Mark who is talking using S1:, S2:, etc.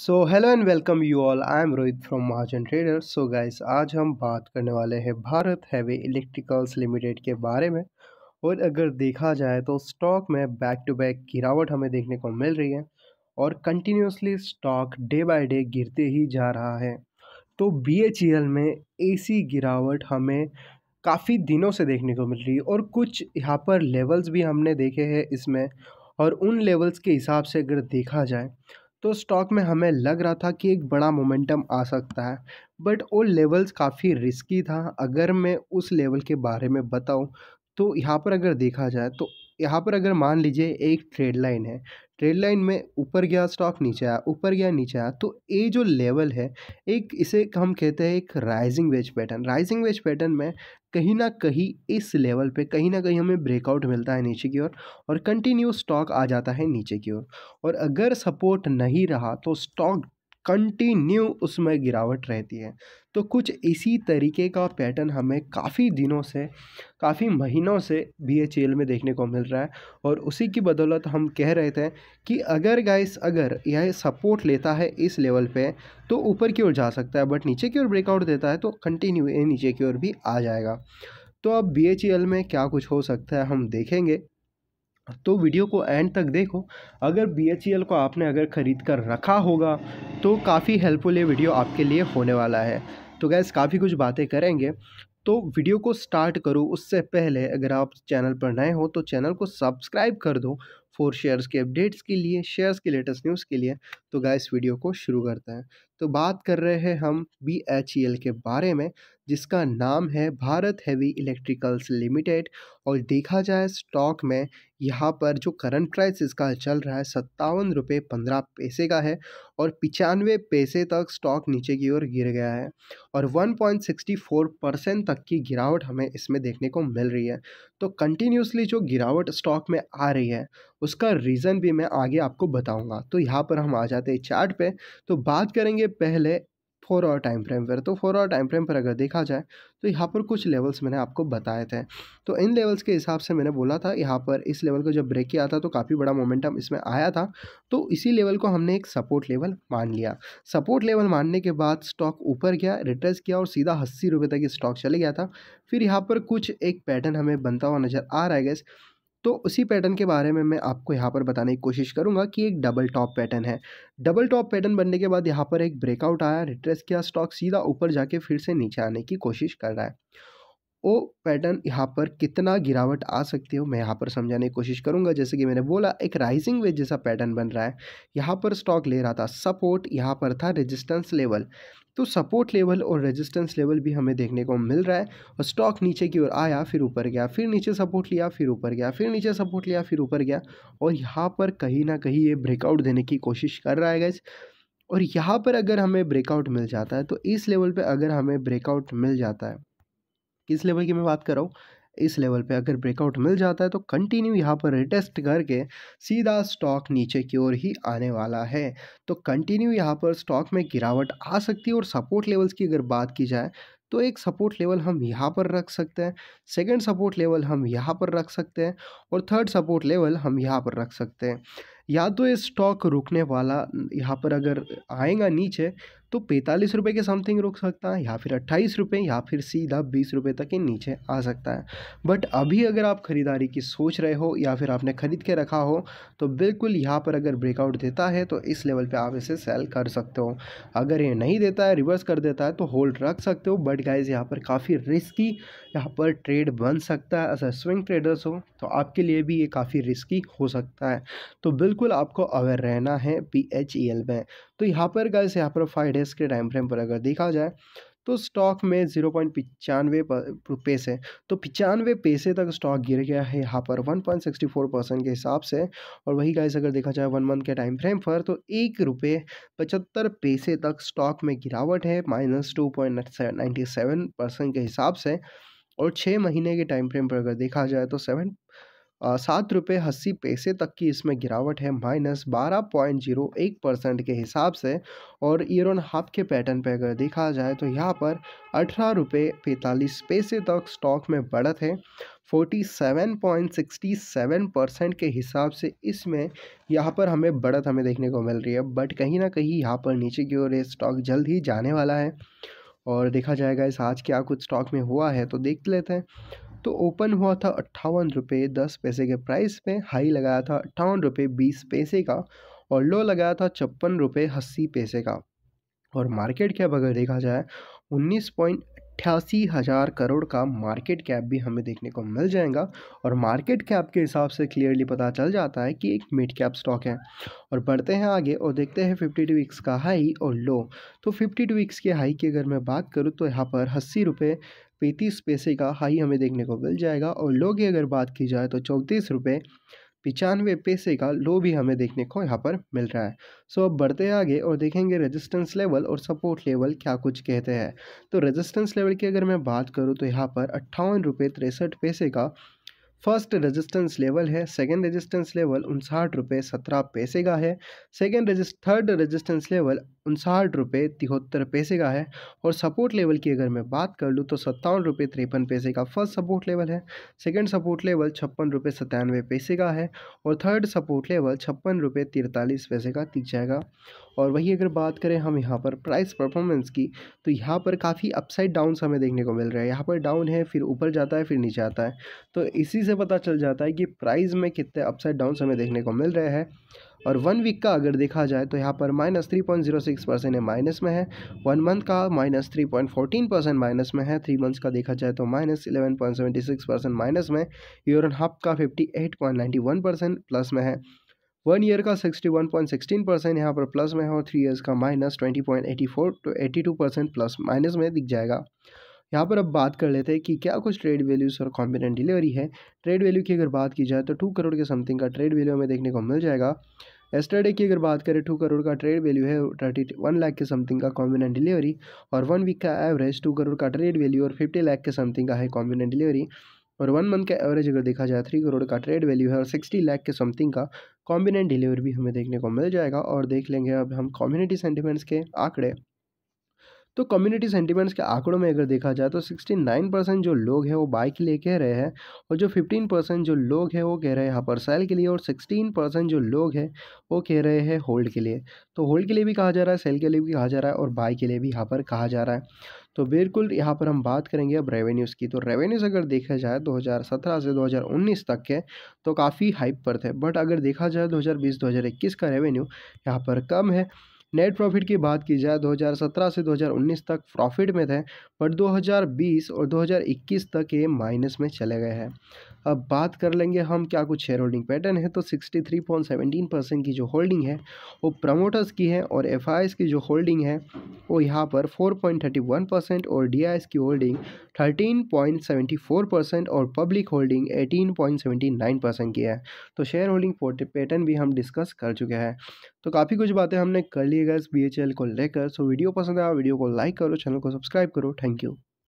S1: so hello and welcome you all I am Rohit from Mahajan trader so guys आज हम बात करने वाले हैं भारत हैवी इलेक्ट्रिकल्स लिमिटेड के बारे में और अगर देखा जाए तो स्टॉक में बैक टू बैक गिरावट हमें देखने को मिल रही है और continuously stock day by day गिरते ही जा रहा है तो बी e में ऐसी गिरावट हमें काफ़ी दिनों से देखने को मिल रही है और कुछ यहाँ पर लेवल्स भी हमने देखे हैं इसमें और उन लेवल्स के हिसाब से अगर देखा जाए तो स्टॉक में हमें लग रहा था कि एक बड़ा मोमेंटम आ सकता है बट वो लेवल्स काफ़ी रिस्की था अगर मैं उस लेवल के बारे में बताऊँ तो यहाँ पर अगर देखा जाए तो यहाँ पर अगर मान लीजिए एक ट्रेड लाइन है ट्रेड लाइन में ऊपर गया स्टॉक नीचे आया ऊपर गया नीचे आया तो ये जो लेवल है एक इसे हम कहते हैं एक rising wedge pattern rising wedge pattern में कहीं ना कहीं इस लेवल पे कहीं ना कहीं हमें ब्रेकआउट मिलता है नीचे की ओर और, कंटिन्यू स्टॉक आ जाता है नीचे की ओर और अगर सपोर्ट नहीं रहा तो स्टॉक कंटिन्यू उसमें गिरावट रहती है तो कुछ इसी तरीके का पैटर्न हमें काफ़ी दिनों से काफ़ी महीनों से बी एच एल में देखने को मिल रहा है और उसी की बदौलत हम कह रहे थे कि अगर गाइस अगर यह सपोर्ट लेता है इस लेवल पे तो ऊपर की ओर जा सकता है बट नीचे की ओर ब्रेकआउट देता है तो कंटिन्यू ये नीचे की ओर भी आ जाएगा तो अब बी में क्या कुछ हो सकता है हम देखेंगे तो वीडियो को एंड तक देखो अगर बी e को आपने अगर ख़रीद कर रखा होगा तो काफ़ी हेल्पफुल ये वीडियो आपके लिए होने वाला है तो गैस काफ़ी कुछ बातें करेंगे तो वीडियो को स्टार्ट करो उससे पहले अगर आप चैनल पर नए हो तो चैनल को सब्सक्राइब कर दो फॉर शेयर्स के अपडेट्स के लिए शेयर्स के लेटेस्ट न्यूज़ के लिए तो गैस वीडियो को शुरू करते हैं तो बात कर रहे हैं हम बी एच ई एल के बारे में जिसका नाम है भारत हैवी इलेक्ट्रिकल्स लिमिटेड और देखा जाए स्टॉक में यहाँ पर जो करंट प्राइस इसका चल रहा है सत्तावन रुपये पंद्रह पैसे का है और पचानवे पैसे तक स्टॉक नीचे की ओर गिर गया है और 1.64 परसेंट तक की गिरावट हमें इसमें देखने को मिल रही है तो कंटिन्यूसली जो गिरावट स्टॉक में आ रही है उसका रीज़न भी मैं आगे आपको बताऊँगा तो यहाँ पर हम आ जाते हैं चार्ट पे तो बात करेंगे पहले फोर आवर टाइम फ्रेम पर तो फोर आवर टाइम फ्रेम पर अगर देखा जाए तो यहाँ पर कुछ लेवल्स मैंने आपको बताए थे तो इन लेवल्स के हिसाब से मैंने बोला था यहाँ पर इस लेवल को जब ब्रेक किया था तो काफ़ी बड़ा मोमेंटम इसमें आया था तो इसी लेवल को हमने एक सपोर्ट लेवल मान लिया सपोर्ट लेवल मानने के बाद स्टॉक ऊपर गया रिटर्स किया और सीधा अस्सी रुपये तक स्टॉक चले गया था फिर यहाँ पर कुछ एक पैटर्न हमें बनता हुआ नज़र आ रहा है गैस तो उसी पैटर्न के बारे में मैं आपको यहाँ पर बताने की कोशिश करूँगा कि एक डबल टॉप पैटर्न है डबल टॉप पैटर्न बनने के बाद यहाँ पर एक ब्रेकआउट आया रिट्रेस किया स्टॉक सीधा ऊपर जाके फिर से नीचे आने की कोशिश कर रहा है वो पैटर्न यहाँ पर कितना गिरावट आ सकती हो मैं यहाँ पर समझाने की कोशिश करूँगा जैसे कि मैंने बोला एक राइजिंग वेज जैसा पैटर्न बन रहा है यहाँ पर स्टॉक ले रहा था सपोर्ट यहाँ पर था रेजिस्टेंस लेवल तो सपोर्ट लेवल और रेजिस्टेंस लेवल भी हमें देखने को मिल रहा है और स्टॉक नीचे की ओर आया फिर ऊपर गया फिर नीचे सपोर्ट लिया फिर ऊपर गया फिर नीचे सपोर्ट लिया फिर ऊपर गया और यहाँ पर कहीं ना कहीं ये ब्रेकआउट देने की कोशिश कर रहा है गैस और यहाँ पर अगर हमें ब्रेकआउट मिल जाता है तो इस लेवल पर अगर हमें ब्रेकआउट मिल जाता है किस लेवल की मैं बात कर रहा हूँ इस लेवल पे अगर ब्रेकआउट मिल जाता है तो कंटिन्यू यहाँ पर रिटेस्ट करके सीधा स्टॉक नीचे की ओर ही आने वाला है तो कंटिन्यू यहाँ पर स्टॉक में गिरावट आ सकती है और सपोर्ट लेवल्स की अगर बात की जाए तो एक सपोर्ट लेवल हम यहाँ पर रख सकते हैं सेकंड सपोर्ट लेवल हम यहाँ पर रख सकते हैं और थर्ड सपोर्ट लेवल हम यहाँ पर रख सकते हैं या तो ये स्टॉक रुकने वाला यहाँ पर अगर आएगा नीचे तो पैंतालीस रुपये के समथिंग रुक सकता है या फिर अट्ठाईस रुपये या फिर सीधा बीस रुपये तक के नीचे आ सकता है बट अभी अगर आप ख़रीदारी की सोच रहे हो या फिर आपने ख़रीद के रखा हो तो बिल्कुल यहाँ पर अगर ब्रेकआउट देता है तो इस लेवल पर आप इसे सेल कर सकते हो अगर ये नहीं देता है रिवर्स कर देता है तो होल्ड रख सकते हो बट गाइज यहाँ पर काफ़ी रिस्की यहाँ पर ट्रेड बन सकता है अगर स्विंग ट्रेडर्स हो तो आपके लिए भी ये काफ़ी रिस्की हो सकता है तो बिल्कुल आपको अवेयर रहना है पी एच ई एल में तो यहाँ पर गए यहाँ पर फाइव डेज के टाइम फ्रेम पर अगर देखा जाए तो स्टॉक में जीरो पॉइंट पचानवे पैसे तो पचानवे पैसे तक स्टॉक गिर गया है यहाँ पर one point sixty four percent के हिसाब से और वही गाइस अगर देखा जाए वन मंथ के टाइम फ्रेम पर तो एक रुपये पचहत्तर पैसे तक स्टॉक में गिरावट है minus two point ninety seven percent के हिसाब से और छः महीने के टाइम फ्रेम पर अगर देखा जाए तो सेवन सात रुपये अस्सी पैसे तक की इसमें गिरावट है माइनस बारह पॉइंट जीरो एक परसेंट के हिसाब से और ईयर ऑन हाफ के पैटर्न पर अगर देखा जाए तो यहाँ पर अठारह रुपये पैंतालीस पैसे तक स्टॉक में बढ़त है forty seven point sixty seven percent के हिसाब से इसमें यहाँ पर हमें बढ़त हमें देखने को मिल रही है बट कहीं ना कहीं यहाँ पर नीचे की ओर ये स्टॉक जल्द ही जाने वाला है और देखा जाएगा इस आज क्या कुछ स्टॉक में हुआ है तो देख लेते हैं तो ओपन हुआ था अट्ठावन रुपये दस पैसे के प्राइस पे हाई लगाया था अट्ठावन रुपये बीस पैसे का और लो लगाया था छप्पन रुपये अस्सी पैसे का और मार्केट कैप अगर देखा जाए उन्नीस पॉइंट अट्ठासी हज़ार करोड़ का मार्केट कैप भी हमें देखने को मिल जाएगा और मार्केट कैप के हिसाब से क्लियरली पता चल जाता है कि एक मिड कैप स्टॉक है और बढ़ते हैं आगे और देखते हैं फिफ्टी टू वीक्स का हाई और लो तो फिफ्टी टू वीक्स के हाई की अगर मैं बात करूँ तो यहाँ पर अस्सी रुपये पैंतीस पैसे का हाई हमें देखने को मिल जाएगा और लो की अगर बात की जाए तो चौंतीस रुपये पिचानवे पैसे का लो भी हमें देखने को यहाँ पर मिल रहा है सो अब बढ़ते आगे और देखेंगे रेजिस्टेंस लेवल और सपोर्ट लेवल क्या कुछ कहते हैं तो रेजिस्टेंस लेवल की अगर मैं बात करूँ तो यहाँ पर अट्ठावन रुपये तिरसठ पैसे का फर्स्ट रेजिस्टेंस लेवल है सेकेंड रेजिस्टेंस लेवल उनसाठ रुपये सत्रह पैसे का है second resist third resistance level उनसाठ रुपये तिहत्तर पैसे का है और सपोर्ट लेवल की अगर मैं बात कर लूँ तो सत्तावन रुपये तिरपन पैसे का फर्स्ट सपोर्ट लेवल है सेकेंड सपोर्ट लेवल छप्पन रुपये सत्तानवे पैसे का है और थर्ड सपोर्ट लेवल छप्पन रुपये तिरतालीस पैसे का दिख जाएगा और वही अगर बात करें हम यहाँ पर प्राइस परफॉर्मेंस की तो यहाँ पर काफ़ी अपसाइड डाउन हमें देखने को मिल रहा है यहाँ पर डाउन है फिर ऊपर जाता है फिर नीचे आता है तो इसी से पता चल जाता है कि प्राइस में कितने अपसाइड डाउन हमें देखने को मिल रहे हैं और वन वीक का अगर देखा जाए तो यहाँ पर minus three point zero six percent minus में है वन मंथ का minus three point fourteen percent minus में है थ्री मंथ्स का देखा जाए तो minus eleven point seventy six percent minus में ईयर एंड हाफ का fifty eight point ninety one percent plus में है वन ईयर का sixty one point sixteen percent यहाँ पर प्लस में है और थ्री ईयर्स का minus twenty point eighty four two eighty two percent plus minus में दिख जाएगा यहाँ पर अब बात कर लेते हैं कि क्या कुछ ट्रेड वैल्यूज़ और कॉम्बिनेंट डिलीवरी है ट्रेड वैल्यू की अगर बात की जाए तो टू करोड़ के समथिंग का ट्रेड वैल्यू हमें देखने को मिल जाएगा एस्टरडे की अगर बात करें टू करोड़ का ट्रेड वैल्यू है थर्टी वन लाख के समथिंग का कॉम्बिनेंट डिलीवरी और वन वीक का एवरेज टू करोड़ का ट्रेड वैल्यू और फिफ्टी लाख के समथिंग का है कॉम्बिनेंट डिलीवरी और वन मंथ का एवरेज अगर देखा जाए थ्री करोड़ का ट्रेड वैल्यू है और सिक्सटी लाख के समथिंग का कॉम्बिनेंट डिलीवरी भी हमें देखने को मिल जाएगा और देख लेंगे अब हम कम्युनिटी सेंटिमेंट्स के आंकड़े तो कम्युनिटी सेंटीमेंट्स के आंकड़ों में अगर देखा जाए तो 69 परसेंट जो लोग हैं वो बाय के लिए कह रहे हैं और जो 15 परसेंट जो लोग हैं वो कह रहे हैं यहाँ पर सेल के लिए और 16 परसेंट जो लोग हैं वो कह रहे हैं होल्ड के लिए तो होल्ड के लिए भी कहा जा रहा है सेल के लिए भी कहा जा रहा है और बाय के लिए भी यहाँ पर कहा जा रहा है तो बिल्कुल यहाँ पर हम बात करेंगे अब रेवेन्यूज़ की तो रेवेन्यूज़ अगर देखा जाए 2017 से 2019 तक के तो काफ़ी हाइप पर थे बट अगर देखा जाए 2020-2021 का रेवेन्यू यहाँ पर कम है नेट प्रॉफिट की बात की जाए 2017 से 2019 तक प्रॉफिट में थे पर 2020 और 2021 तक ये माइनस में चले गए हैं अब बात कर लेंगे हम क्या कुछ शेयर होल्डिंग पैटर्न है तो 63.17 परसेंट की जो होल्डिंग है वो प्रमोटर्स की है और एफ की जो होल्डिंग है वो यहाँ पर 4.31 परसेंट और डी की होल्डिंग 13.74 परसेंट और पब्लिक होल्डिंग 18.79 परसेंट की है तो शेयर होल्डिंग पैटर्न भी हम डिस्कस कर चुके हैं तो काफ़ी कुछ बातें हमने कर ली है गैस बी को लेकर सो वीडियो पसंद आया वीडियो को लाइक करो चैनल को सब्सक्राइब करो थैंक यू